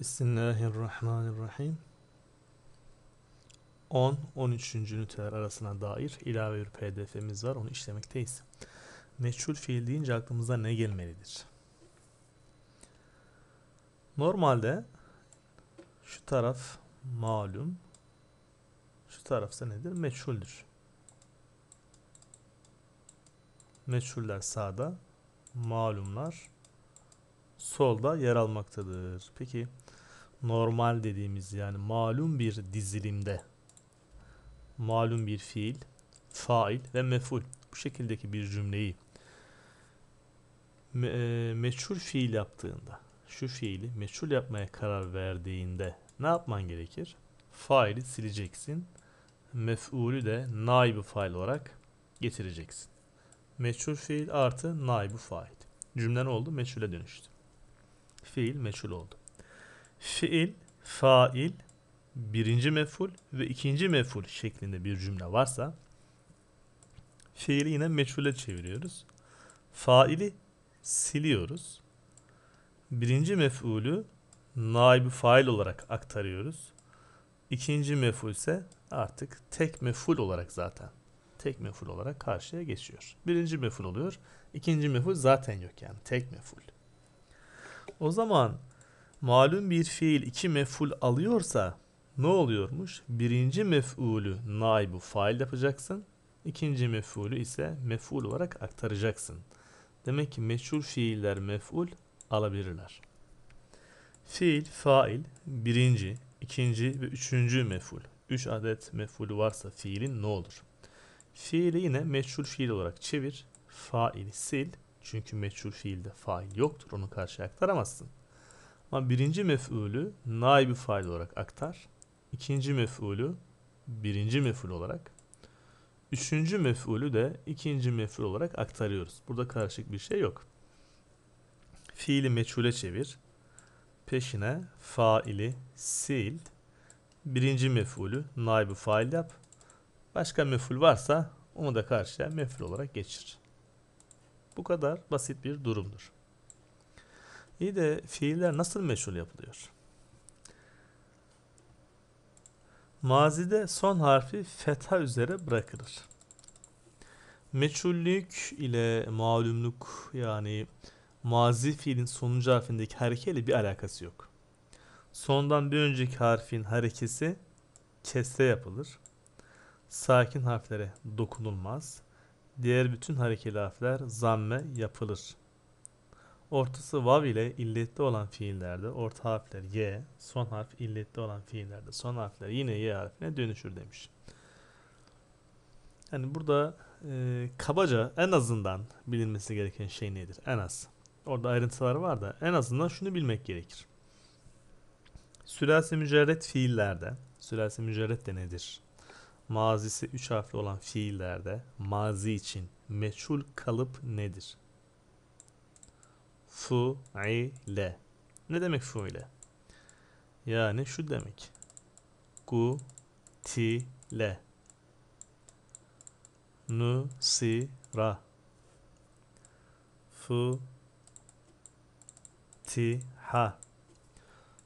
Bismillahirrahmanirrahim. 10-13. üniteler arasına dair ilave bir pdf'miz var. Onu işlemekteyiz. Meçhul fiil deyince aklımıza ne gelmelidir? Normalde şu taraf malum. Şu tarafsa nedir? Meçhuldür. Meçhuller sağda, malumlar solda yer almaktadır. Peki normal dediğimiz yani malum bir dizilimde malum bir fiil, fail ve meful bu şekildeki bir cümleyi me e, meçhul fiil yaptığında şu fiili meçhul yapmaya karar verdiğinde ne yapman gerekir? Faili sileceksin. Mef'ulü de naibu fail olarak getireceksin. Meçhul fiil artı naibu fail. Cümle ne oldu? Meçhule dönüştü. Fiil meçhul oldu fiil, fail, birinci meful ve ikinci meful şeklinde bir cümle varsa fiili yine meçhule çeviriyoruz. Faili siliyoruz. Birinci mefulü naib fail olarak aktarıyoruz. İkinci meful ise artık tek meful olarak zaten tek meful olarak karşıya geçiyor. Birinci meful oluyor. İkinci meful zaten yok yani tek meful. O zaman malum bir fiil iki mef'ul alıyorsa ne oluyormuş? Birinci mef'ulü naibu fail yapacaksın. İkinci mef'ulü ise mef'ul olarak aktaracaksın. Demek ki meçhul fiiller mef'ul alabilirler. Fiil, fail, birinci, ikinci ve üçüncü mef'ul. Üç adet meful varsa fiilin ne olur? Fiili yine meçhul fiil olarak çevir. Faili sil. Çünkü meçhul fiilde fail yoktur. Onu karşıya aktaramazsın. Ama birinci mef'ulü naibi fail olarak aktar. İkinci mef'ulü birinci mef'ul olarak. Üçüncü mef'ulü de ikinci mef'ul olarak aktarıyoruz. Burada karışık bir şey yok. Fiili meçhule çevir. Peşine faili sil. Birinci mef'ulü naibi fail yap. Başka mef'ul varsa onu da karşıya mef'ul olarak geçir. Bu kadar basit bir durumdur. İyi de fiiller nasıl meşhur yapılıyor? Mazide son harfi fetha üzere bırakılır. Meçhullük ile malumluk yani mazi fiilin sonuncu harfindeki harekeyle bir alakası yok. Sondan bir önceki harfin harekesi kesre yapılır. Sakin harflere dokunulmaz. Diğer bütün harekeli harfler zamme yapılır. Ortası vav ile illetli olan fiillerde orta harfler y, son harf illetli olan fiillerde son harfler yine y harfine dönüşür demiş. Yani burada e, kabaca en azından bilinmesi gereken şey nedir? En az. Orada ayrıntılar var da en azından şunu bilmek gerekir. Sülasi mücerret fiillerde, sülasi mücerret de nedir? Mazisi 3 harfli olan fiillerde mazi için meçhul kalıp nedir? Fu'ile. Ne demek fu'ile? Yani şu demek. Kutile. Nusira. Futiha.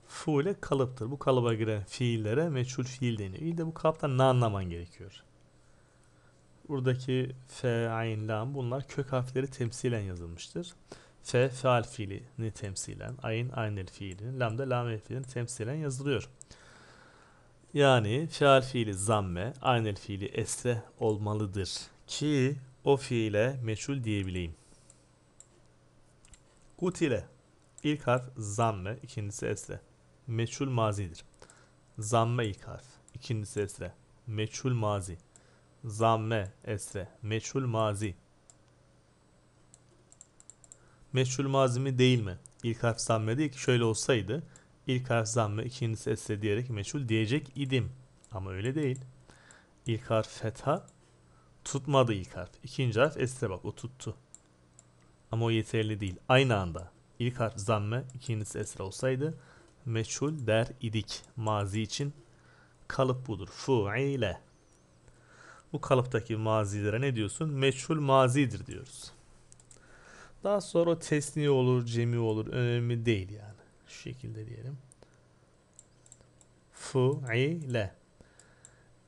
Fu'ile kalıptır. Bu kalıba giren fiillere meçhul fiil deniyor. İyi de bu kalıptan ne anlaman gerekiyor? Buradaki fe, ayn, lam bunlar kök harfleri temsilen yazılmıştır. F faal fiilini temsilen, ayın aynel fiilini, lambda lame fiilini temsilen yazılıyor. Yani faal fiili zamme, aynel fiili esre olmalıdır ki o fiile meçhul diyebileyim. Kutile ilk harf zamme, ikincisi esre. Meçhul mazidir. Zamme ilk harf, ikincisi esre. Meçhul mazi. Zamme esre, meçhul mazi meçhul malzemi değil mi? İlk harf zamme değil ki şöyle olsaydı ilk harf zamme ikincisi esre diyerek meçhul diyecek idim. Ama öyle değil. İlk harf fetha tutmadı ilk harf. İkinci harf esre bak o tuttu. Ama o yeterli değil. Aynı anda ilk harf zamme ikincisi esre olsaydı meçhul der idik. Mazi için kalıp budur. Fu'ile. Bu kalıptaki mazilere ne diyorsun? Meçhul mazidir diyoruz. Daha sonra tesni olur, cemi olur. Önemli değil yani. Şu şekilde diyelim. Fu'ile.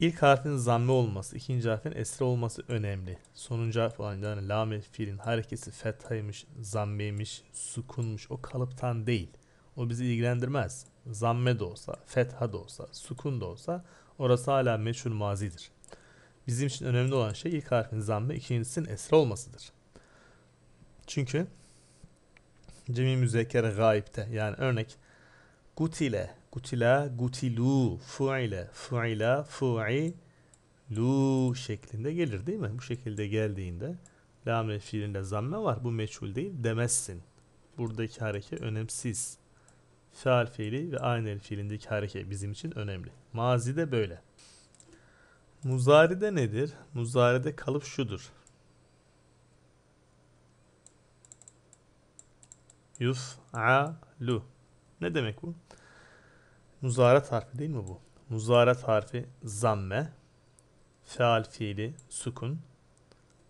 İlk harfin zamme olması, ikinci harfin esre olması önemli. Sonuncu harf olan yani lame fiilin harekesi fethaymış, zammeymiş, sukunmuş o kalıptan değil. O bizi ilgilendirmez. Zamme de olsa, fetha da olsa, sukun da olsa orası hala meçhul mazidir. Bizim için önemli olan şey ilk harfin zamme, ikincisinin esre olmasıdır. Çünkü Cemi müzekker gaipte. Yani örnek gutile, gutila, gutilu, fuile, fuila, lu şeklinde gelir değil mi? Bu şekilde geldiğinde lamre fiilinde zamme var. Bu meçhul değil demezsin. Buradaki hareke önemsiz. Faal fiili ve aynel fiilindeki hareke bizim için önemli. Mazide böyle. Muzaride nedir? Muzaride kalıp şudur. Yuf'alu. Ne demek bu? Muzarat harfi değil mi bu? Muzarat harfi zamme. Feal fiili sukun.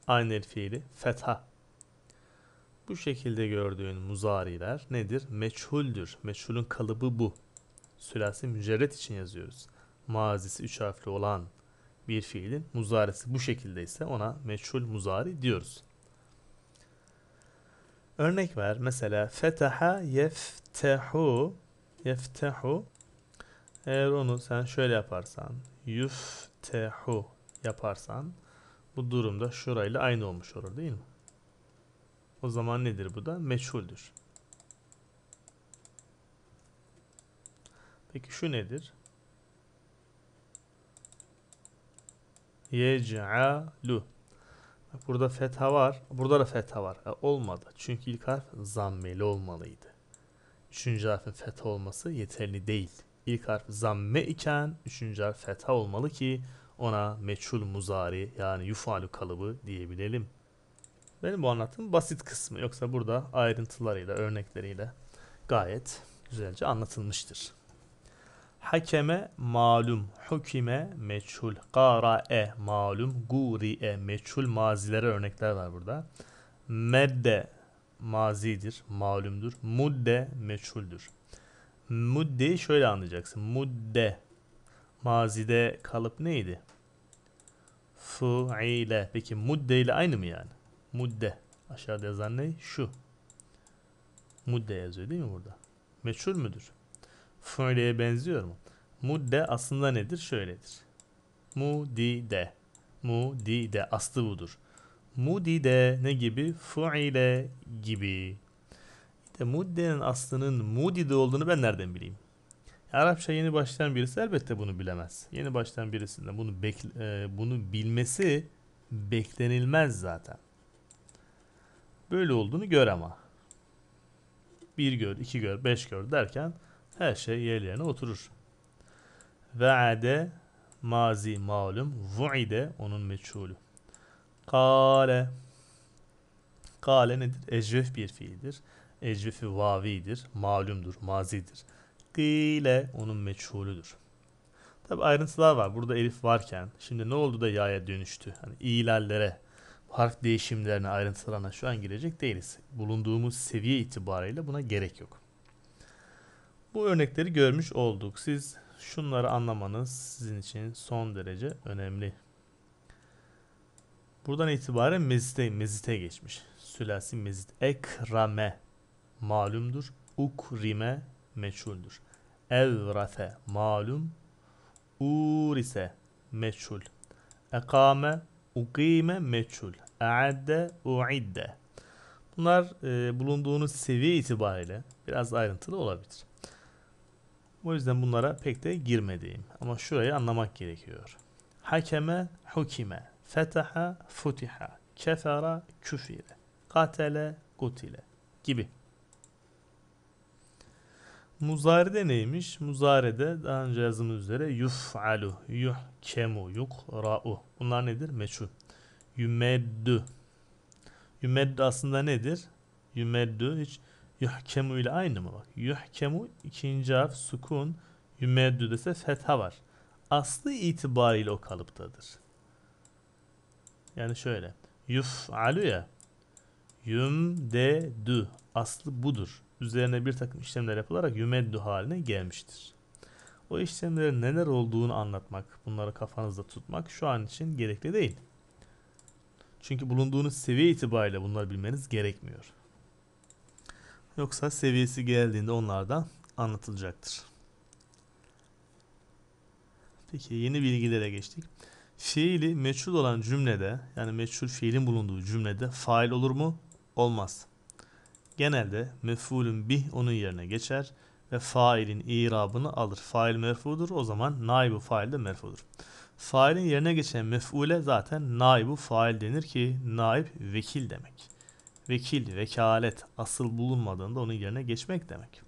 Aynel fiili fetha. Bu şekilde gördüğün muzariler nedir? Meçhuldür. Meçhulün kalıbı bu. Sülasi mücerret için yazıyoruz. Mazisi üç harfli olan bir fiilin muzaresi bu şekilde ise ona meçhul muzari diyoruz. Örnek ver mesela fetaha yeftehu yeftehu eğer onu sen şöyle yaparsan yuftehu yaparsan bu durumda şurayla aynı olmuş olur değil mi? O zaman nedir bu da? Meçhuldür. Peki şu nedir? Yec'alu Burada fetha var. Burada da fetha var. E, olmadı. Çünkü ilk harf zammeli olmalıydı. Üçüncü harfin fetha olması yeterli değil. İlk harf zamme iken üçüncü harf fetha olmalı ki ona meçhul muzari yani yufalu kalıbı diyebilelim. Benim bu anlatım basit kısmı. Yoksa burada ayrıntılarıyla, örnekleriyle gayet güzelce anlatılmıştır. Hakeme malum, hukime meçhul, qara'e malum, guri'e meçhul mazilere örnekler var burada. Medde mazidir, malumdur. Mudde meçhuldür. Muddeyi şöyle anlayacaksın. Mudde mazide kalıp neydi? Fu'ile. Peki mudde ile aynı mı yani? Mudde. Aşağıda yazan ne? Şu. Mudde yazıyor değil mi burada? Meçhul müdür? Föleye benziyor mu? Mudde aslında nedir? Şöyledir. Mudide. Mudide. Aslı budur. Mudide ne gibi? Fuile gibi. İşte muddenin aslının mudide olduğunu ben nereden bileyim? Arapça yeni başlayan birisi elbette bunu bilemez. Yeni başlayan birisinde bunu bekle, bunu bilmesi beklenilmez zaten. Böyle olduğunu gör ama. Bir gör, iki gör, beş gör derken her şey yerlerine oturur. Ve'ade mazi malum. Vu'ide onun meçhulü. Kale Kale nedir? Ecvef bir fiildir. Ecvefi vavidir. Malumdur. Mazidir. Kile onun meçhulüdür. Tabi ayrıntılar var. Burada elif varken şimdi ne oldu da yaya dönüştü? Hani ilallere, harf değişimlerine, ayrıntılarına şu an girecek değiliz. Bulunduğumuz seviye itibariyle buna gerek yok. Bu örnekleri görmüş olduk. Siz şunları anlamanız sizin için son derece önemli. Buradan itibaren mezite, mezite geçmiş. Sülasi mezit. Ekrame malumdur. Ukrime meçhuldür. Evrafe malum. Urise meçhul. Ekame ukime meçhul. Eadde uidde. Bunlar e, bulunduğunuz seviye itibariyle biraz ayrıntılı olabilir. O yüzden bunlara pek de girmediğim. Ama şurayı anlamak gerekiyor. Hakeme, hukime, fetaha, futiha, kefara, küfire, katele, kutile gibi. Muzarede neymiş? Muzarede daha önce yazdığımız üzere yuf'alu, yuhkemu, yukra'u. Bunlar nedir? Meçhul. Yümeddü. Yümeddü aslında nedir? Yümeddü hiç Yuhkemu ile aynı mı bak? Yuhkemu ikinci harf sukun. Yümeddü dese fetha var. Aslı itibariyle o kalıptadır. Yani şöyle. Yuf'alu ya. yüm de dü. Aslı budur. Üzerine bir takım işlemler yapılarak yümeddü haline gelmiştir. O işlemlerin neler olduğunu anlatmak, bunları kafanızda tutmak şu an için gerekli değil. Çünkü bulunduğunuz seviye itibariyle bunları bilmeniz gerekmiyor. Yoksa seviyesi geldiğinde onlardan anlatılacaktır. Peki yeni bilgilere geçtik. Fiili meçhul olan cümlede yani meçhul fiilin bulunduğu cümlede fail olur mu? Olmaz. Genelde mefulün bih onun yerine geçer ve failin irabını alır. Fail merfudur o zaman naibu fail de merfudur. Failin yerine geçen mefule zaten naibu fail denir ki naib vekil demek vekil, vekalet asıl bulunmadığında onun yerine geçmek demek.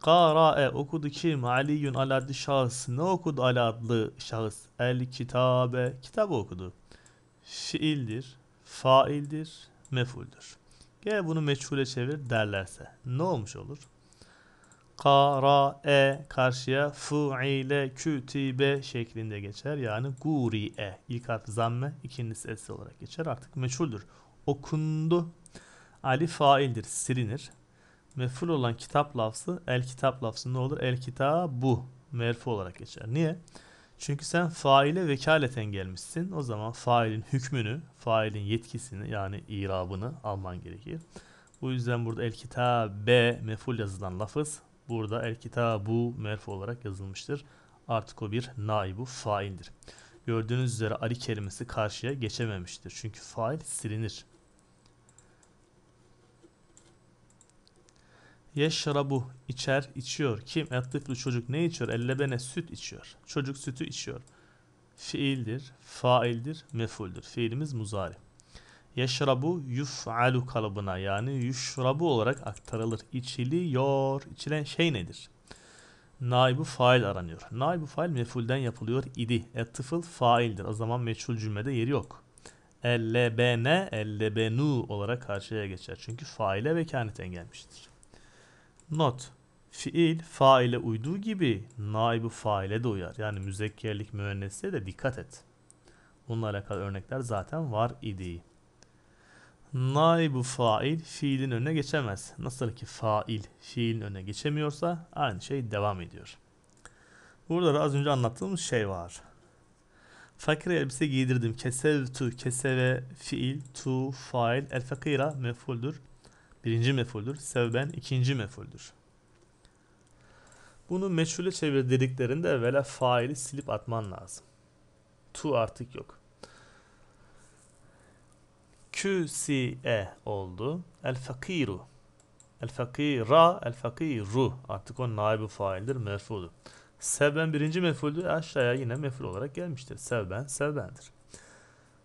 Qara'e okudu kim? Aliyun aladlı şahıs. Ne okudu aladlı şahıs? El kitabe. Kitabı okudu. Fiildir, faildir, mefuldür. Gel bunu meçhule çevir derlerse. Ne olmuş olur? Qara'e karşıya fu'ile kütibe şeklinde geçer. Yani guri'e. İlk harf zamme, ikincisi es olarak geçer. Artık meçhuldür. Okundu Ali faildir, silinir. Meful olan kitap lafzı el kitap lafzı ne olur? El bu merfu olarak geçer. Niye? Çünkü sen faile vekaleten gelmişsin. O zaman failin hükmünü, failin yetkisini yani irabını alman gerekir. Bu yüzden burada el kitabe meful yazılan lafız burada el bu merfu olarak yazılmıştır. Artık o bir naibu faildir. Gördüğünüz üzere ali kelimesi karşıya geçememiştir. Çünkü fail silinir. Yeşrabu içer, içiyor. Kim? Ettiflu çocuk ne içiyor? Ellebene süt içiyor. Çocuk sütü içiyor. Fiildir, faildir, mefuldür. Fiilimiz muzari. Yeşrabu yuf'alu kalıbına yani yuşrabu olarak aktarılır. İçiliyor. İçilen şey nedir? Naibu fail aranıyor. Naibu fail mefulden yapılıyor idi. Ettifıl faildir. O zaman meçhul cümlede yeri yok. Ellebene, ellebenu olarak karşıya geçer. Çünkü faile vekaneten gelmiştir not. Fiil faile uyduğu gibi naibi faile de uyar. Yani müzekkerlik müennese de dikkat et. Bununla alakalı örnekler zaten var idi. Naibu fail fiilin önüne geçemez. Nasıl ki fail fiilin önüne geçemiyorsa aynı şey devam ediyor. Burada da az önce anlattığımız şey var. Fakire elbise giydirdim. Kesev Kesevtu, keseve, fiil, tu, fail, el fakira mefuldur birinci mefuldür. Sevben ikinci mefuldür. Bunu meçhule çevir dediklerinde evvela faili silip atman lazım. Tu artık yok. QCE oldu. El fakiru. El fakira, el fakiru. Artık o naibu faildir, merfudur. Sevben birinci mefuldür. Aşağıya yine meful olarak gelmiştir. Sevben, sevbendir.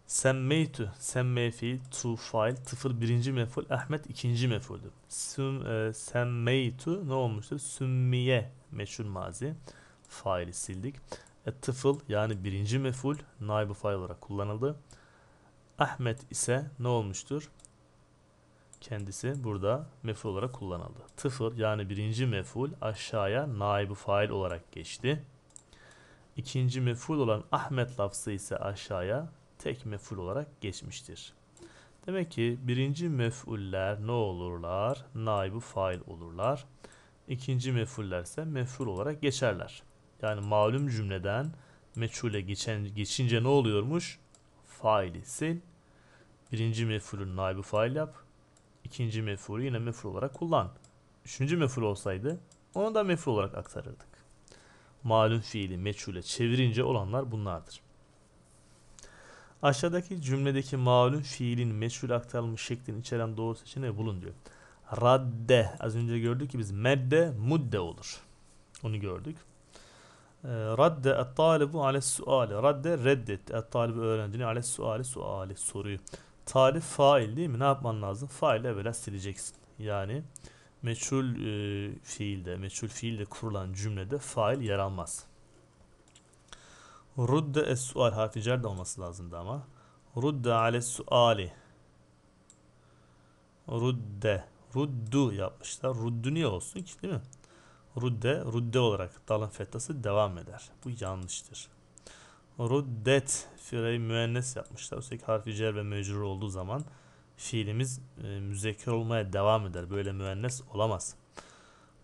Semmeytü, semme fiil, tu fail, tıfır birinci meful, Ahmet ikinci mefuldür. Sum e, semmeytü ne olmuştur? Sümmiye meşhur mazi. Faili sildik. E, tıfıl yani birinci meful, naibu fail olarak kullanıldı. Ahmet ise ne olmuştur? Kendisi burada meful olarak kullanıldı. Tıfır yani birinci meful aşağıya naibu fail olarak geçti. İkinci meful olan Ahmet lafzı ise aşağıya tek mef'ul olarak geçmiştir. Demek ki birinci mef'uller ne olurlar? Naibu fail olurlar. İkinci mef'uller ise mef'ul olarak geçerler. Yani malum cümleden meçhule geçen, geçince ne oluyormuş? Faili sil. Birinci mef'ulün naibu fail yap. İkinci mef'ulü yine mef'ul olarak kullan. Üçüncü mef'ul olsaydı onu da mef'ul olarak aktarırdık. Malum fiili meçhule çevirince olanlar bunlardır. Aşağıdaki cümledeki malum fiilin meçhul aktarılmış şeklini içeren doğru seçeneği bulun diyor. Radde az önce gördük ki biz medde mudde olur. Onu gördük. Ee, radde et talibu ale suali. Radde reddet. Et talibu öğrencini ale suali suali soruyu. Talif fail değil mi? Ne yapman lazım? Faile evvela sileceksin. Yani meçhul e, fiilde, meçhul fiilde kurulan cümlede fail yer almaz. Rudde es sual harfi cer de olması lazımdı ama. Rudde ale suali. Rudde. Ruddu yapmışlar. Ruddu niye olsun ki değil mi? Rudde, rudde olarak dalın fethası devam eder. Bu yanlıştır. Ruddet fireyi müennes yapmışlar. Üstelik harfi cer ve mecrur olduğu zaman fiilimiz e, müzekker olmaya devam eder. Böyle müennes olamaz.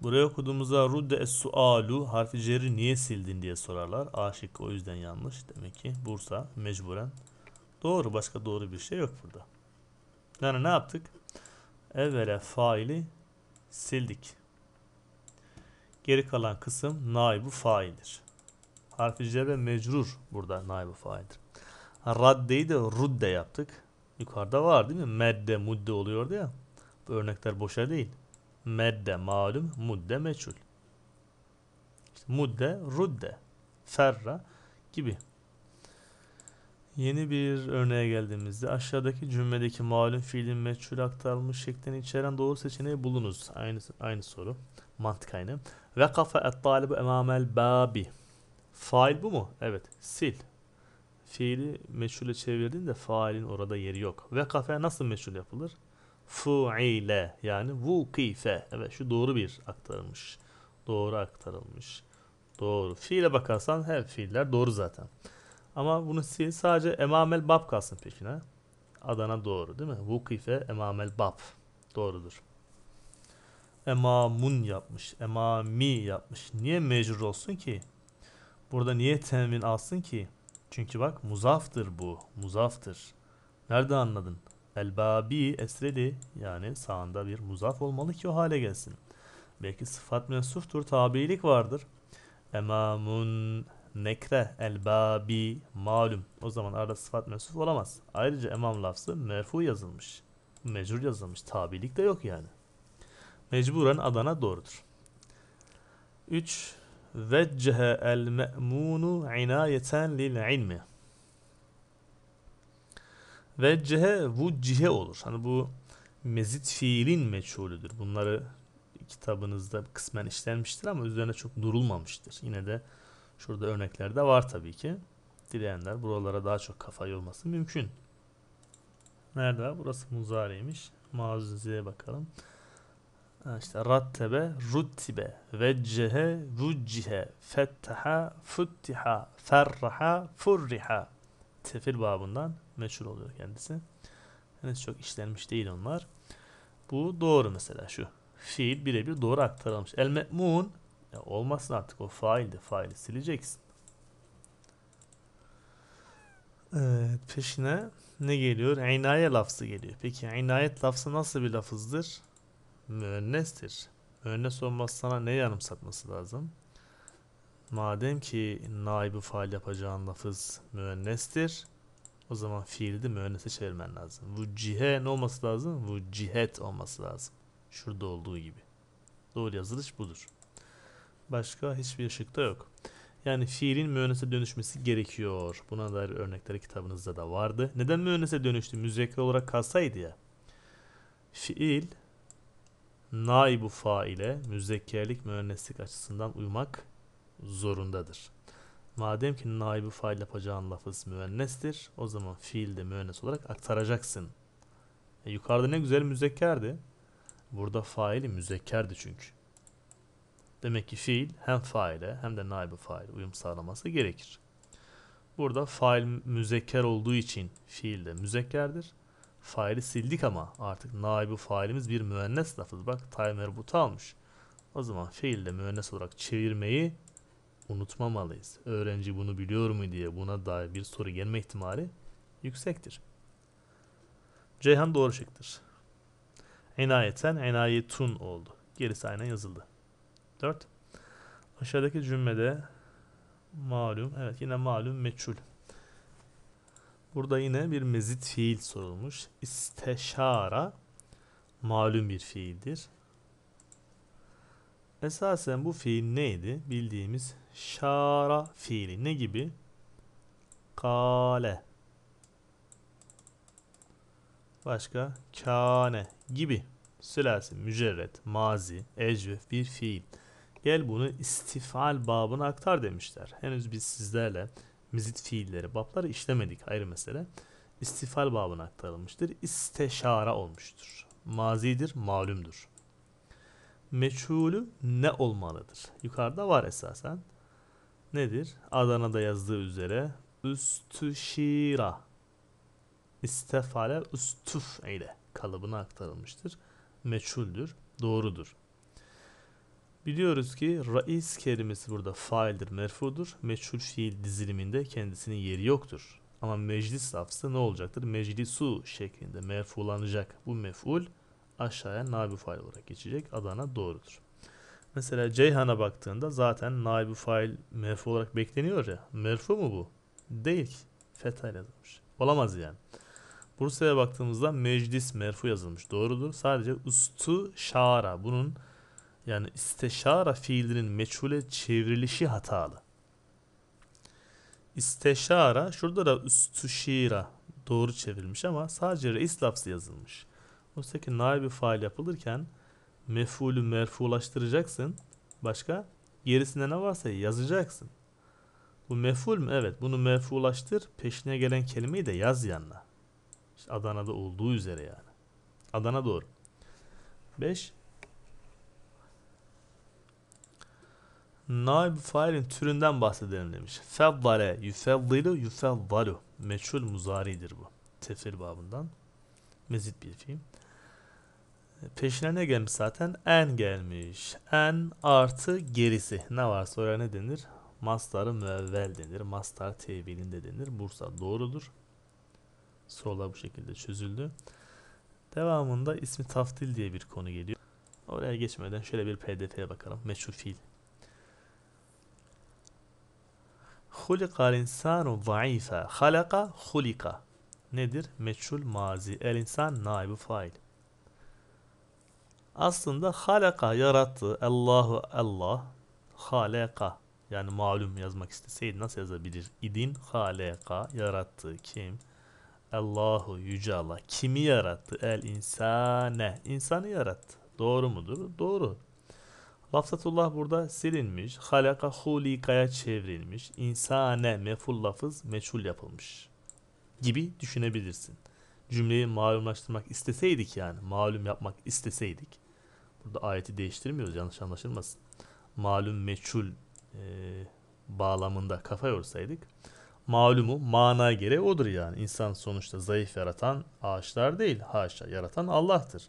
Buraya okuduğumuzda rudde es sualu harfi ceri niye sildin diye sorarlar. A şıkkı o yüzden yanlış. Demek ki Bursa mecburen doğru. Başka doğru bir şey yok burada. Yani ne yaptık? Evvela faili sildik. Geri kalan kısım naibu faildir. Harfi cer ve mecrur burada naibu faildir. Raddeyi de rudde yaptık. Yukarıda var değil mi? Medde, mudde oluyordu ya. Bu örnekler boşa değil. Medde malum, mudde meçhul. İşte mudde, rudde, ferra gibi. Yeni bir örneğe geldiğimizde aşağıdaki cümledeki malum fiilin meçhul aktarılmış şeklini içeren doğru seçeneği bulunuz. Aynı, aynı soru. Mantık aynı. Ve kafa et talibu emamel babi. Fail bu mu? Evet. Sil. Fiili meçhule çevirdin de failin orada yeri yok. Ve kafe nasıl meçhul yapılır? fu'ile yani vukife. Evet şu doğru bir aktarılmış. Doğru aktarılmış. Doğru. Fiile bakarsan her fiiller doğru zaten. Ama bunu sil sadece emamel bab kalsın peşine. Adana doğru değil mi? Vukife emamel bab. Doğrudur. Emamun yapmış. Emami yapmış. Niye mecbur olsun ki? Burada niye temin alsın ki? Çünkü bak muzaftır bu. Muzaftır. Nerede anladın? Elbabi esredi yani sağında bir muzaf olmalı ki o hale gelsin. Belki sıfat mensuftur tabiilik vardır. Emamun nekre elbabi malum. O zaman arada sıfat mensuf olamaz. Ayrıca emam lafzı merfu yazılmış. Mecrur yazılmış. Tabilik de yok yani. Mecburen Adana doğrudur. 3. Veccehe el me'munu inayeten lil ilmi. Ve cehe bu cihe olur. Hani bu mezit fiilin meçhulüdür. Bunları kitabınızda kısmen işlenmiştir ama üzerine çok durulmamıştır. Yine de şurada örnekler de var tabii ki. Dileyenler buralara daha çok kafa yorması mümkün. Nerede? Burası muzareymiş. Mazuzi'ye bakalım. İşte rattebe, ruttibe, veccehe, vuccihe, fettaha, futtiha, ferraha, furriha. Tefil babından meşhur oluyor kendisi. Henüz çok işlenmiş değil onlar. Bu doğru mesela şu. Fiil birebir doğru aktarılmış. El me'mun olmasın artık o faildi. Faili sileceksin. Evet, peşine ne geliyor? İnaye lafzı geliyor. Peki inayet lafzı nasıl bir lafızdır? Müennestir. Müennes olması sana ne yanımsatması lazım? Madem ki naibi faal yapacağın lafız müennestir. O zaman fiili de müennese çevirmen lazım. Vucihe ne olması lazım? Vucihet olması lazım. Şurada olduğu gibi. Doğru yazılış budur. Başka hiçbir şıkta yok. Yani fiilin müennese dönüşmesi gerekiyor. Buna dair örnekleri kitabınızda da vardı. Neden müennese dönüştü? Müzekker olarak kalsaydı ya. Fiil naibu faile müzekkerlik müenneslik açısından uymak zorundadır. Madem ki naibi fail yapacağın lafız müennestir. O zaman fiil de müennes olarak aktaracaksın. E, yukarıda ne güzel müzekkerdi. Burada faili müzekkerdi çünkü. Demek ki fiil hem faile hem de naibi fail uyum sağlaması gerekir. Burada fail müzekker olduğu için fiil de müzekkerdir. Faili sildik ama artık naibi failimiz bir müennes lafız. Bak timer butu almış. O zaman fiil de müennes olarak çevirmeyi unutmamalıyız. Öğrenci bunu biliyor mu diye buna dair bir soru gelme ihtimali yüksektir. Ceyhan doğru çıktır. Enayeten enayetun oldu. Gerisi aynen yazıldı. 4. Aşağıdaki cümlede malum, evet yine malum meçhul. Burada yine bir mezit fiil sorulmuş. İsteşara malum bir fiildir. Esasen bu fiil neydi? Bildiğimiz şara fiili ne gibi? Kale. Başka kane gibi. Sülasi, mücerret, mazi, ecvef bir fiil. Gel bunu istifal babına aktar demişler. Henüz biz sizlerle mizit fiilleri, babları işlemedik ayrı mesele. İstifal babına aktarılmıştır. İsteşara olmuştur. Mazidir, malumdur meçhulü ne olmalıdır? Yukarıda var esasen. Nedir? Adana'da yazdığı üzere üstüşira istefale üstuf ile kalıbına aktarılmıştır. Meçhuldür, doğrudur. Biliyoruz ki reis kelimesi burada faildir, merfudur. Meçhul fiil diziliminde kendisinin yeri yoktur. Ama meclis lafzı ne olacaktır? Meclisu şeklinde merfullanacak. Bu mef'ul aşağıya naibi fail olarak geçecek. Adana doğrudur. Mesela Ceyhan'a baktığında zaten naibi fail merfu olarak bekleniyor ya. Merfu mu bu? Değil ki. yazılmış. Olamaz yani. Bursa'ya baktığımızda meclis merfu yazılmış. Doğrudur. Sadece ustu şara. Bunun yani isteşara fiilinin meçhule çevrilişi hatalı. İsteşara şurada da üstü üstüşira doğru çevrilmiş ama sadece reis lafzı yazılmış. Oysa ki naibi fail yapılırken mefulü merfulaştıracaksın. Başka? Gerisinde ne varsa yazacaksın. Bu meful mü? Evet. Bunu merfulaştır. Peşine gelen kelimeyi de yaz yanına. İşte Adana'da olduğu üzere yani. Adana doğru. 5. Naib failin türünden bahsedelim demiş. Fevvale, yufevvilu, yufevvalu. Meçhul muzaridir bu. Tefil babından. Mezit bir film. Peşine ne gelmiş zaten? En gelmiş. En artı gerisi. Ne varsa oraya ne denir? Mastarı müevvel denir. Mastar tevilinde denir. Bursa doğrudur. Sorular bu şekilde çözüldü. Devamında ismi taftil diye bir konu geliyor. Oraya geçmeden şöyle bir pdf'ye bakalım. Meşhur fiil. Hulikal insanu zayıfa. Halaka hulika. Nedir? Meçhul mazi. El insan naibu fail aslında halaka yarattı. Allahu Allah halaka yani malum yazmak isteseydi nasıl yazabilir idin? Haleka yarattı kim? Allahu yüce Allah kimi yarattı? El insane. İnsanı yarattı. Doğru mudur? Doğru. Lafzatullah burada silinmiş. Halaka hulikaya çevrilmiş. İnsane meful lafız meçhul yapılmış. Gibi düşünebilirsin cümleyi malumlaştırmak isteseydik yani malum yapmak isteseydik. Burada ayeti değiştirmiyoruz yanlış anlaşılmasın. Malum meçhul e, bağlamında kafa yorsaydık malumu mana gereği odur yani. insan sonuçta zayıf yaratan ağaçlar değil haşa yaratan Allah'tır.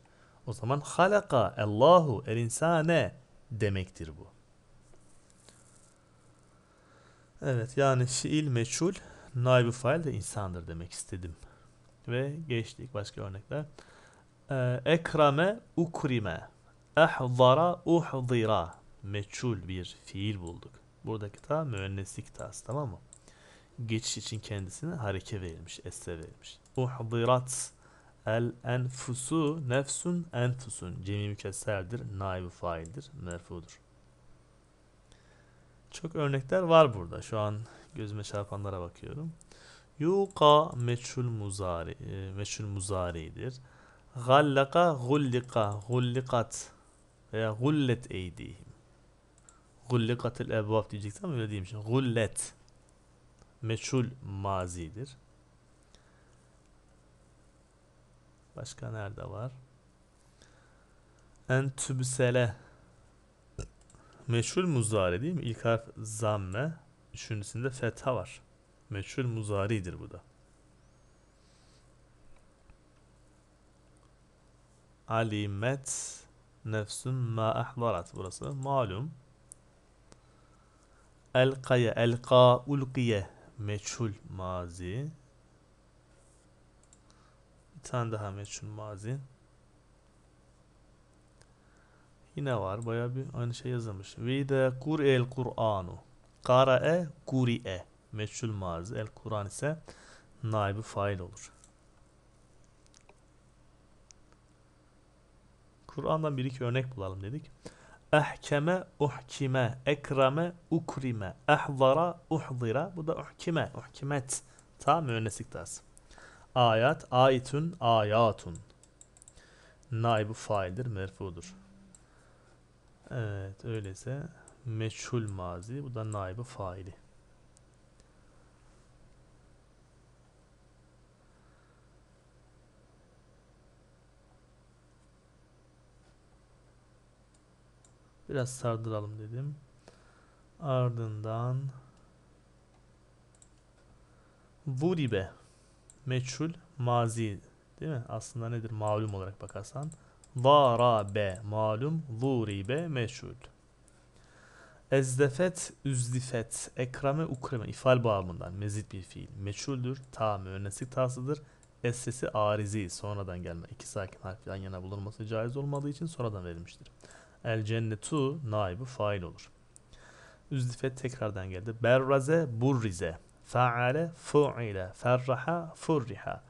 O zaman halaka Allahu el insane demektir bu. Evet yani fiil meçhul naibi fail de insandır demek istedim ve geçtik başka örnekler. Ee, ekrame ukrime, ehzara uhzira meçhul bir fiil bulduk. Buradaki ta müenneslik tas, tamam mı? Geçiş için kendisine hareke verilmiş, esse verilmiş. Uhzirat el enfusu nefsun enfusun. Cemi mükesserdir, naibi faildir, merfudur. Çok örnekler var burada. Şu an gözüme çarpanlara bakıyorum. Yuka meçhul muzari, e, meçhul muzaridir. Gallaka gullika, gullikat veya gullet eydihim. Gullikatil ebvab diyecektim ama öyle değilmiş. Gullet. Meçhul mazidir. Başka nerede var? En tübsele. Meşhur muzare değil mi? İlk harf zamme. Üçüncüsünde fetha var meçhul muzaridir bu da. Alimet nefsün ma ahdarat burası malum. Elkaya elka ulkiye meçhul mazi. Bir tane daha meçhul mazi. Yine var. Bayağı bir aynı şey yazılmış. Vide de kur'el Kur'anu. Kara'e kuri'e meçhul mariz. El Kur'an ise naibi fail olur. Kur'an'dan bir iki örnek bulalım dedik. Ehkeme, uhkime, ekrame, ukrime, ehvara, uhzira. Bu da uhkime, uhkimet. Ta müennesik tas. Ayat, ayetun, ayatun. Naibu faildir, merfudur. Evet, öyleyse meçhul mazi. Bu da Naibu faili. Biraz sardıralım dedim. Ardından Vuribe meçhul mazi değil mi? Aslında nedir? Malum olarak bakarsan. Varabe malum, vuribe meçhul. Ezdefet, üzdifet, ekrame, ukreme ifal bağımından mezit bir fiil. Meçhuldür, tam müenneslik tasıdır. esesi arizi, sonradan gelme. iki sakin harf yan yana bulunması caiz olmadığı için sonradan verilmiştir. El cennetu naibu fail olur. Üzdifet tekrardan geldi. Berraze burrize. Faale fu'ile. Ferraha furriha.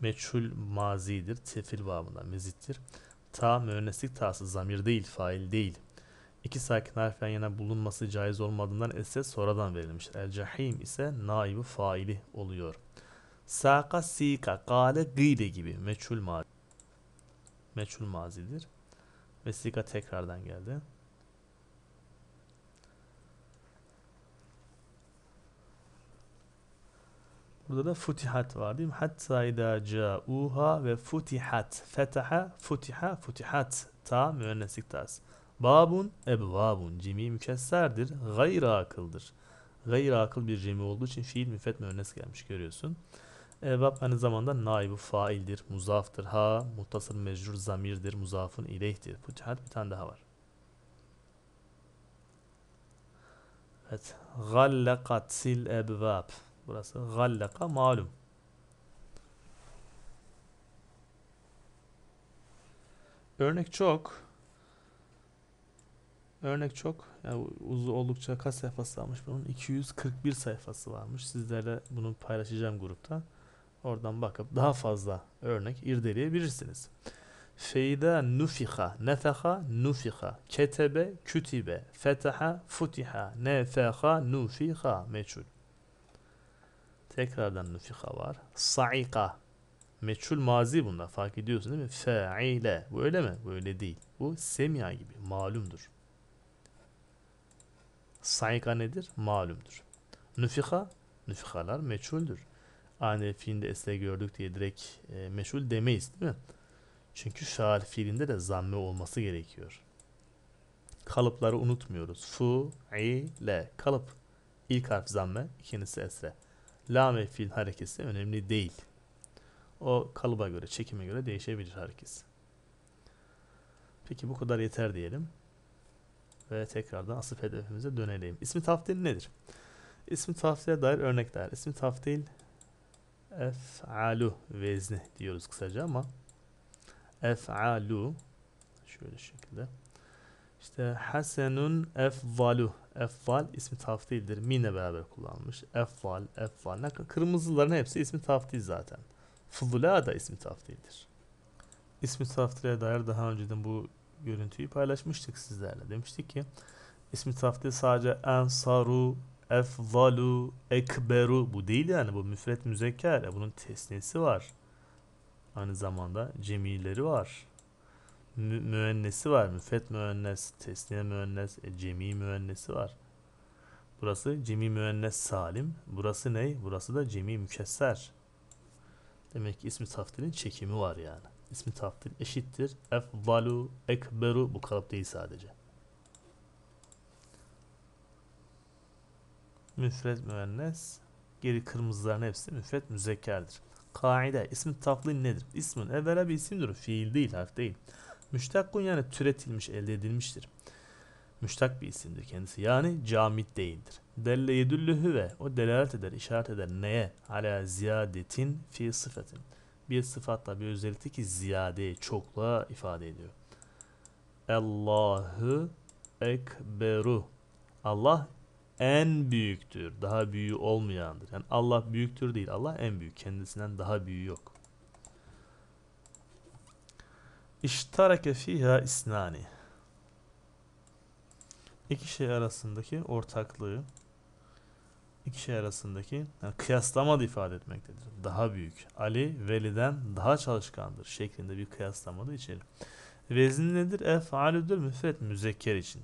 Meçhul mazidir. Tefil babında mezittir. Ta müenneslik tası zamir değil, fail değil. İki sakin harf yan yana bulunması caiz olmadığından esse sonradan verilmiş. El cahim ise naibu faili oluyor. Saka sika kale gıyde gibi meçhul mazi. Meçhul mazidir. Ve Siga tekrardan geldi. Burada da futihat var değil mi? Hatta idâ câûhâ ve futihat. Fetaha, futiha, futihat. Ta müenneslik tas. Babun, ebvabun. Cimi mükesserdir. gayr akıldır. Gayr akıl bir cimi olduğu için fiil müfet müennes gelmiş görüyorsun. Erbab aynı zamanda naibu faildir, muzaftır. Ha, muttasıl mecrur zamirdir, muzafın ileyhtir. Fütühat bir tane daha var. Evet. sil ebvab. Burası gallaka malum. Örnek çok. Örnek çok. Yani uzun oldukça kaç sayfası almış bunun? 241 sayfası varmış. Sizlerle bunu paylaşacağım grupta. Oradan bakıp daha fazla örnek irdeleyebilirsiniz. Feyda nufiha, nefeha, nufiha, ketebe, kütibe, fetaha, futiha, nefeha, nufiha, meçhul. Tekrardan nufiha var. Saika, meçhul mazi bunda fark ediyorsun değil mi? Fe'ile, bu öyle mi? Bu öyle değil. Bu semya gibi, malumdur. Saika nedir? Malumdur. Nufiha, nufihalar meçhuldür aynı fiilinde esre gördük diye direkt e, meşhur demeyiz değil mi? Çünkü şair fiilinde de zamme olması gerekiyor. Kalıpları unutmuyoruz. Fu, i, le. Kalıp. ilk harf zamme, ikincisi esre. La ve fiil harekesi önemli değil. O kalıba göre, çekime göre değişebilir harekesi. Peki bu kadar yeter diyelim. Ve tekrardan asıl hedefimize dönelim. İsmi taftil nedir? İsmi tafsile dair örnekler. İsmi taftil Ef'alu vezni diyoruz kısaca ama Ef'alu şöyle şekilde işte Hasenun efvalu efval ismi taftildir. Mine beraber kullanılmış. Efval, efval. Kırmızıların hepsi ismi taftil zaten. Fudula da ismi taftildir. İsmi taftile dair daha önceden bu görüntüyü paylaşmıştık sizlerle. Demiştik ki ismi taftil sadece ensaru Efzalu, ekberu bu değil yani bu müfret müzekker. Bunun tesnesi var. Aynı zamanda cemileri var. Mü müennesi var. Müfret müennes, tesniye müennes, e, cemi müennesi var. Burası cemi müennes salim. Burası ne? Burası da cemi mükesser. Demek ki ismi taftilin çekimi var yani. ismi taftil eşittir. Efdalu, ekberu bu kalıp değil sadece. müfret müennes. Geri kırmızıların hepsi müfret müzekkerdir. Kaide ismi taklin nedir? İsmin evvela bir isimdir. Fiil değil harf değil. Müştakkun yani türetilmiş elde edilmiştir. Müştak bir isimdir kendisi. Yani camit değildir. Delle yedüllühü ve o delalet eder, işaret eder. Neye? Ala ziyadetin fi sıfatin. Bir sıfatla bir özellikle ki ziyade çokla ifade ediyor. Allahu ekberu. Allah en büyüktür. Daha büyüğü olmayandır. Yani Allah büyüktür değil. Allah en büyük. Kendisinden daha büyüğü yok. İştareke fiha isnani. İki şey arasındaki ortaklığı iki şey arasındaki yani kıyaslama da ifade etmektedir. Daha büyük. Ali veliden daha çalışkandır şeklinde bir kıyaslama da içerir. Vezin nedir? Efalüdür müfret müzekker için.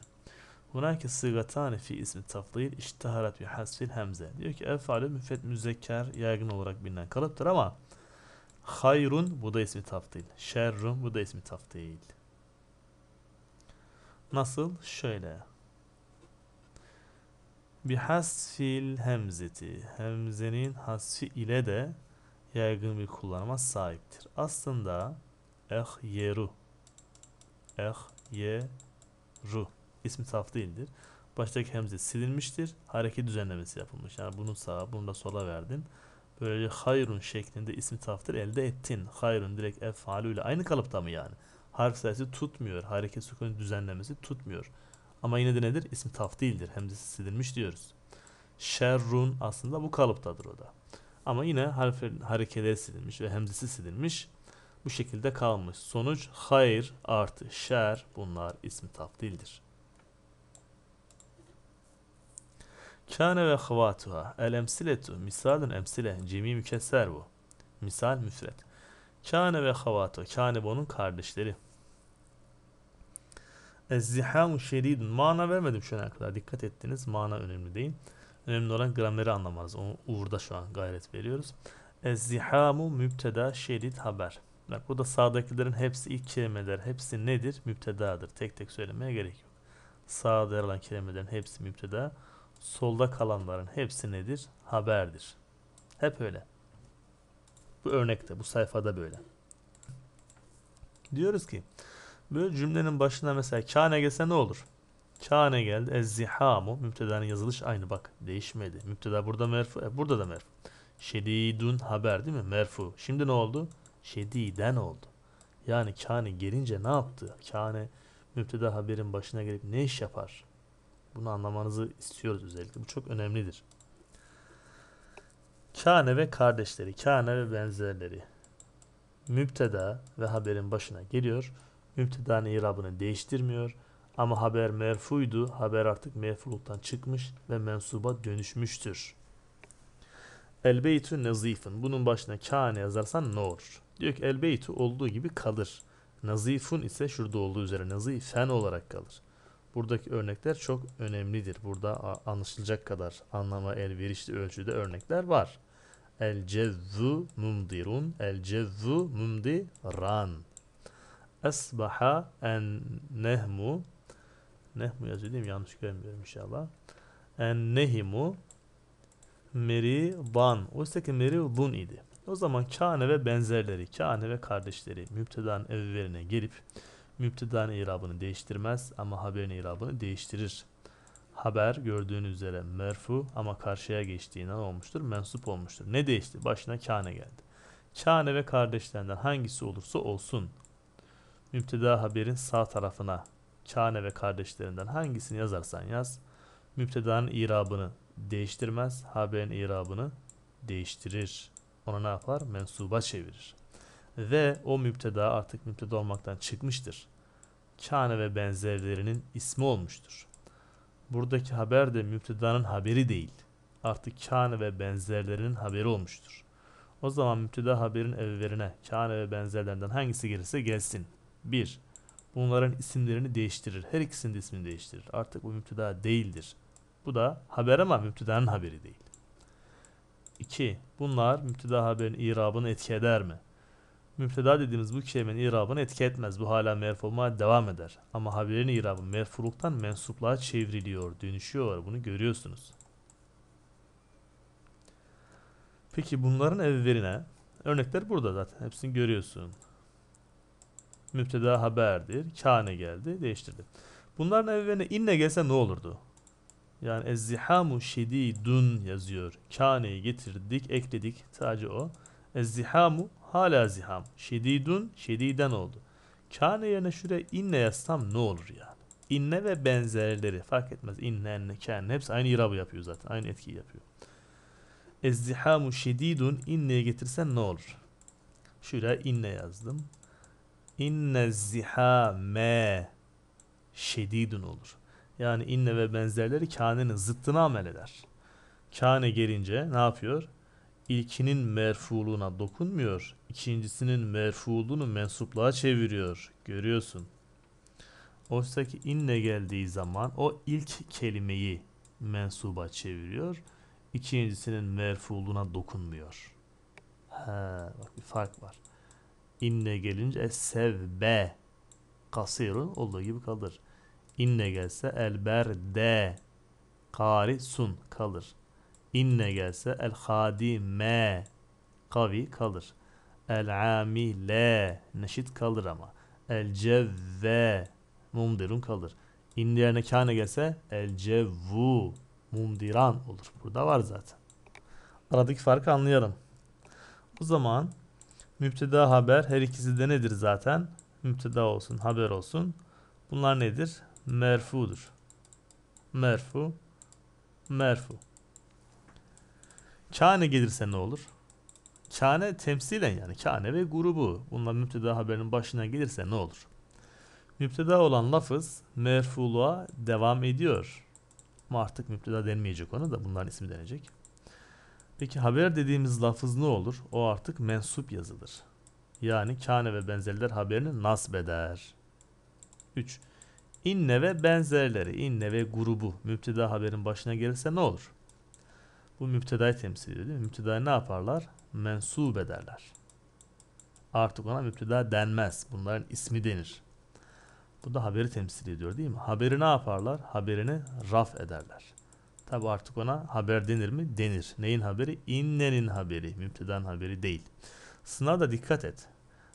Hunake sıgatane fi ismi tafdil iştiharat bir hasfil hemze. Diyor ki efalü müfet müzekker yaygın olarak bilinen kalıptır ama hayrun bu da ismi tafdil. Şerrun bu da ismi tafdil. Nasıl? Şöyle. Bir hasfil hemzeti. Hemzenin hasfi ile de yaygın bir kullanıma sahiptir. Aslında eh yeru eh yeru İsmi saf değildir. Baştaki hemze silinmiştir. Hareket düzenlemesi yapılmış. Yani bunu sağa, bunu da sola verdin. Böylece hayrun şeklinde ismi saftır elde ettin. Hayrun direkt efalü ile aynı kalıpta mı yani? Harf sayısı tutmuyor. Hareket sükun düzenlemesi tutmuyor. Ama yine de nedir? İsmi taf değildir. Hemzesi silinmiş diyoruz. Şerrun aslında bu kalıptadır o da. Ama yine harf harekeleri silinmiş ve hemzesi silinmiş. Bu şekilde kalmış. Sonuç hayır artı şer bunlar ismi taf değildir. Kâne ve hıvatuha. El emsiletu. Misalun emsile. Cemi mükesser bu. Misal müfret. Kâne ve hıvatu. Kâne bunun kardeşleri. Ezzihamu şeridun. Mana vermedim şu ana kadar. Dikkat ettiniz. Mana önemli değil. Önemli olan grameri anlamanız. Onu uğurda şu an gayret veriyoruz. Ezzihamu mübteda şerid haber. Bak burada sağdakilerin hepsi ilk kelimeler. Hepsi nedir? Mübtedadır. Tek tek söylemeye gerek yok. Sağda yer alan kelimelerin hepsi mübteda solda kalanların hepsi nedir? Haberdir. Hep öyle. Bu örnekte, bu sayfada böyle. Diyoruz ki böyle cümlenin başına mesela kâne gelse ne olur? Kâne geldi. Ezzihamu. Müptedanın yazılış aynı bak. Değişmedi. Müpteda burada merfu. E, burada da merfu. Şedidun haber değil mi? Merfu. Şimdi ne oldu? Şediden oldu. Yani kâne gelince ne yaptı? Kâne müpteda haberin başına gelip ne iş yapar? Bunu anlamanızı istiyoruz özellikle. Bu çok önemlidir. Kâne ve kardeşleri, kâne ve benzerleri. Müpteda ve haberin başına geliyor. Müptedanın irabını değiştirmiyor. Ama haber merfuydu. Haber artık merfuluktan çıkmış ve mensuba dönüşmüştür. Elbeytü nazifun. Bunun başına kâne yazarsan ne olur? Diyor ki elbeytü olduğu gibi kalır. Nazifun ise şurada olduğu üzere nazifen olarak kalır. Buradaki örnekler çok önemlidir. Burada anlaşılacak kadar anlama elverişli ölçüde örnekler var. El cezzu mumdirun, el cezzu mumdiran. Esbaha en nehmu, nehmu yazıyor değil mi? Yanlış görmüyorum inşallah. En nehimu meridan. Oysa ki meridun idi. O zaman kâne ve benzerleri, kâne ve kardeşleri müptedan evveline gelip Müptedanın irabını değiştirmez ama haberin irabını değiştirir. Haber gördüğünüz üzere merfu ama karşıya geçtiğinden olmuştur. Mensup olmuştur. Ne değişti? Başına kâne geldi. Kâne ve kardeşlerinden hangisi olursa olsun. Müpteda haberin sağ tarafına kâne ve kardeşlerinden hangisini yazarsan yaz. Müptedanın irabını değiştirmez. Haberin irabını değiştirir. Ona ne yapar? Mensuba çevirir ve o müpteda artık müpteda olmaktan çıkmıştır. Kâne ve benzerlerinin ismi olmuştur. Buradaki haber de müptedanın haberi değil. Artık kâne ve benzerlerinin haberi olmuştur. O zaman müpteda haberin evverine kâne ve benzerlerinden hangisi gelirse gelsin. 1. Bunların isimlerini değiştirir. Her ikisinin de ismini değiştirir. Artık bu müpteda değildir. Bu da haber ama müptedanın haberi değil. 2. Bunlar müpteda haberin irabını etki eder mi? Müfteda dediğimiz bu kelimenin irabını etki etmez. Bu hala merfu olmaya devam eder. Ama haberin irabı merfuluktan mensupluğa çevriliyor, dönüşüyor. Bunu görüyorsunuz. Peki bunların evveline örnekler burada zaten. Hepsini görüyorsun. Müfteda haberdir. Kâne geldi. Değiştirdi. Bunların evveline inne gelse ne olurdu? Yani ezzihamu şedidun yazıyor. Kâne'yi getirdik, ekledik. Sadece o. Ezzihamu hala ziham. Şedidun şediden oldu. Kâne yerine şuraya inne yazsam ne olur yani? İnne ve benzerleri fark etmez. İnne, enne, kâne hepsi aynı irabı yapıyor zaten. Aynı etkiyi yapıyor. Ezzihamu şedidun inneye getirsen ne olur? Şuraya inne yazdım. İnne zihame şedidun olur. Yani inne ve benzerleri kânenin zıttına amel eder. Kâne gelince ne yapıyor? ilkinin merfuluğuna dokunmuyor. ikincisinin merfuluğunu mensupluğa çeviriyor. Görüyorsun. Oysa ki inle geldiği zaman o ilk kelimeyi mensuba çeviriyor. İkincisinin merfuluğuna dokunmuyor. Ha, bak bir fark var. İnne gelince e, sevbe kasirun olduğu gibi kalır. İnne gelse elber de karisun kalır inne gelse el hadime kavi kalır. El amile neşit kalır ama. El cevve mumdirun kalır. İn yerine kâne gelse el cevvu mumdiran olur. Burada var zaten. Aradaki farkı anlayalım. O zaman müpteda haber her ikisi de nedir zaten? Müpteda olsun, haber olsun. Bunlar nedir? Merfudur. Merfu, merfu. Kane gelirse ne olur? Kane temsilen yani kane ve grubu. Bunlar müpteda haberinin başına gelirse ne olur? Müpteda olan lafız merfuluğa devam ediyor. Ama artık müpteda denmeyecek ona da bunların ismi denecek. Peki haber dediğimiz lafız ne olur? O artık mensup yazılır. Yani kane ve benzerler haberini nasbeder. 3. İnne ve benzerleri, inne ve grubu müpteda haberin başına gelirse ne olur? Bu müptedayı temsil ediyor değil mi? Müptedayı ne yaparlar? Mensub ederler. Artık ona müpteda denmez. Bunların ismi denir. Bu da haberi temsil ediyor değil mi? Haberi ne yaparlar? Haberini raf ederler. Tabi artık ona haber denir mi? Denir. Neyin haberi? İnnenin haberi. Müptedan haberi değil. Sınavda dikkat et.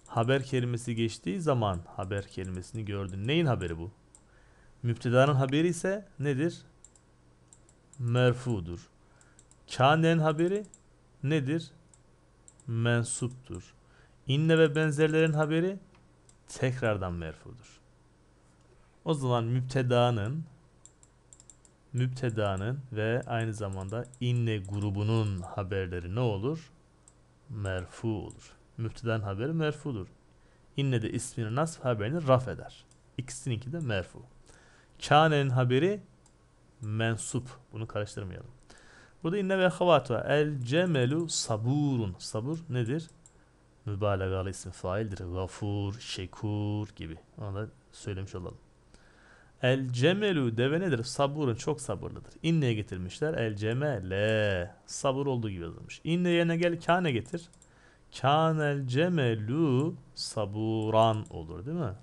Haber kelimesi geçtiği zaman haber kelimesini gördün. Neyin haberi bu? Müptedanın haberi ise nedir? Merfudur. Kâne'nin haberi nedir? Mensuptur. İnne ve benzerlerin haberi tekrardan merfudur. O zaman müptedanın müptedanın ve aynı zamanda inne grubunun haberleri ne olur? Merfu olur. Müptedan haberi merfudur. İnne de ismini nasf haberini raf eder. İkisininki de merfu. Kâne'nin haberi mensup. Bunu karıştırmayalım. Burada inne ve havat var. El cemelu saburun. Sabur nedir? Mübalağalı isim faildir. Gafur, şekur gibi. Onu da söylemiş olalım. El cemelu deve nedir? Saburun çok sabırlıdır. İnneye getirmişler. El cemele. sabur olduğu gibi yazılmış. İnne yerine gel kâne getir. Kânel cemelu saburan olur değil mi?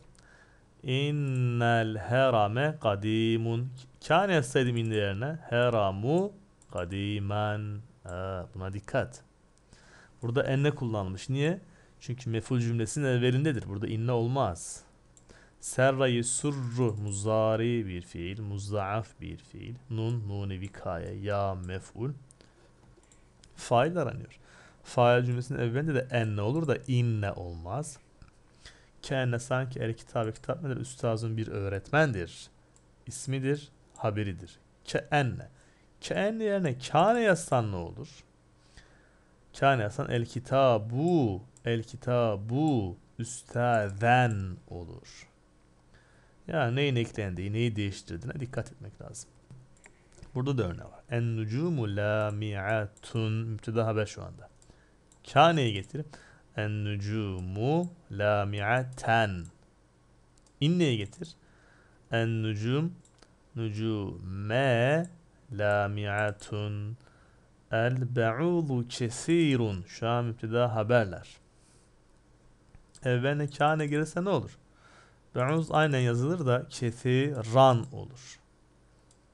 İnnel herame kadimun. Kâne etseydim inne yerine. Heramu Kadimen. Ha, buna dikkat. Burada enne kullanmış. Niye? Çünkü meful cümlesinin evvelindedir. Burada inne olmaz. Serrayı surru muzari bir fiil. Muzzaaf bir fiil. Nun, nuni vikaye. Ya meful. Fail aranıyor. Fail cümlesinin evvelinde de enne olur da inne olmaz. Kenne sanki el kitabı kitap nedir? Üstazın bir öğretmendir. İsmidir, haberidir. Ke enne. K'nin yerine kâne yazsan ne olur? Kâne yazsan el kitabu, el kitabu üstazen olur. Yani neyin eklendiği, neyi değiştirdiğine dikkat etmek lazım. Burada da örneği var. En nucumu lami'atun müpteda haber şu anda. Kâne'yi getirip en nucumu lami'aten inneyi getir. En nucum nucume lami'atun el be'udu kesirun şu an müpteda haberler evveline kâne gelirse ne olur? Be'uz aynen yazılır da ran olur.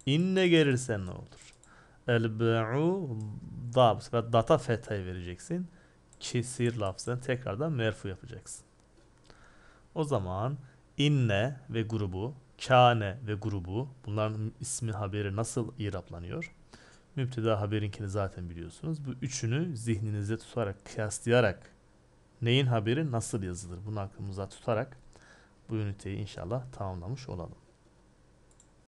İnne gelirse ne olur? El be'u da bu sefer data fethayı vereceksin. Kesir lafzını tekrardan merfu yapacaksın. O zaman inne ve grubu Kâne ve grubu. Bunların ismi haberi nasıl iraplanıyor? Müpteda haberinkini zaten biliyorsunuz. Bu üçünü zihninizde tutarak, kıyaslayarak neyin haberi nasıl yazılır? Bunu aklımıza tutarak bu üniteyi inşallah tamamlamış olalım.